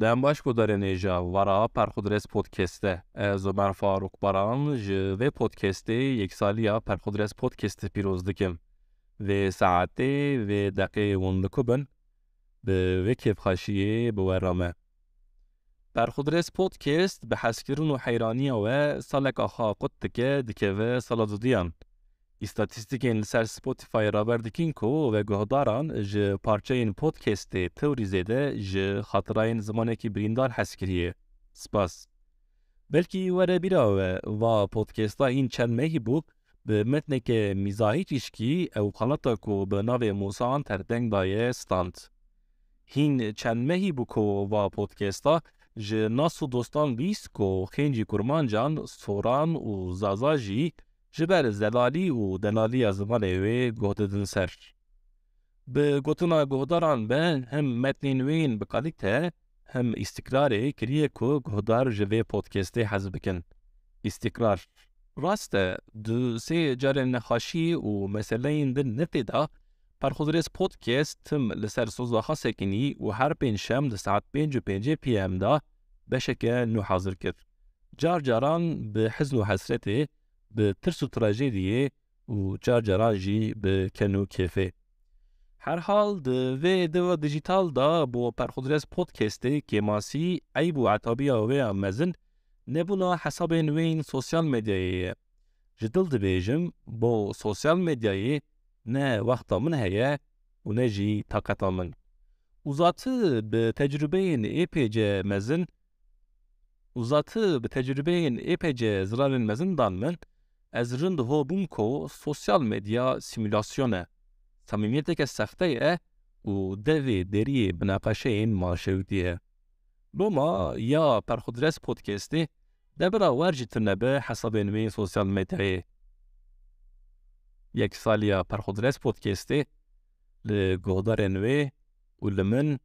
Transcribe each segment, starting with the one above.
Den baş bu da Vara Perhodres Podcast'te Ez Ömer Faruk Baran ji ve podcast'te yeksaliya Perhodres Podcast'ı piroz dikim. Ve saate ve dakı onluku bin bi ve kefxaşiye bi verame. Perhodres Podcast bi hezkirin û heyraniya ve salek axa qut dike ve saladidiyan. İstatistikên li ser Spotify ra dikin ku veguhdaran ji parçeyên podcastê Tewrîzê de ji xatirayên zimanekî birîndar hes kiriye. Spas. Belkî were bira we va podcasta hîn çend mehîbûk bi metneke mîzahî tişkî ew xelata ku bi navê Mosan terdeng daye stand. Hin çend mehîbû ku podcasta ji nas û dostan bîst ku xêncî kurmancan, soran û zaza jî جبر زلالی و دلالی از زبانه وی گهده دن سر. به گوتنا گهداران به هم متنین وین بقالیت هم استقراری کریه کو گهدار جوه پودکسته حزب کن. استقرار. راسته دو سی جارن نخاشی و مسئله این دن نفیده پر خودریس پودکست تم لسر سوزا کنی و هر پین شم ده ساعت پینج و پینجه پی ام دا بشکه نو حاضر کرد. جار جاران به حزن و حسرته به ترس و تراژدی و جارجراژی به کنو کفه هر حال د و د دیجیتال دا بو پرخودرس پودکست کماسی عیب و عتابی و مزن نبونا حساب نوین سوسیال مدیای جدل دبیجم بو سوسیال مدیای نه وقتا من هیه و نه جی طاقتا من Uzatı bi tecrübeyin epeyce mezin, uzatı bi tecrübeyin epeyce ziralin mezin danmen, از رند هودم کو سوسیال مدیا سیمولاسیونه صمیمیت که سخته و دوی دری بناقشه این ماشوتیه بما یا پرخودرس پودکستی دبرا ورجی ترنبه حساب انوی سوسیال مدیای یک سالیا پرخودرس پودکستی لگودار انوی و لمن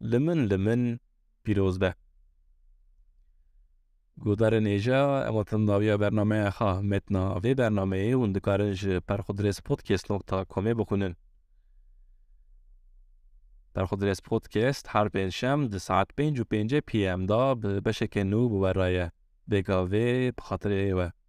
لمن لمن پیروز به گودار نیجا و تن نویا برنامه خا متن آبی برنامه ای اون دکارج پرخودرس پودکس نکتا کمی بکنن پرخودرس پودکس هر پنج شم ساعت پنج و پنج پیم دا بشه کنوب و برای دکاوی بخاطر و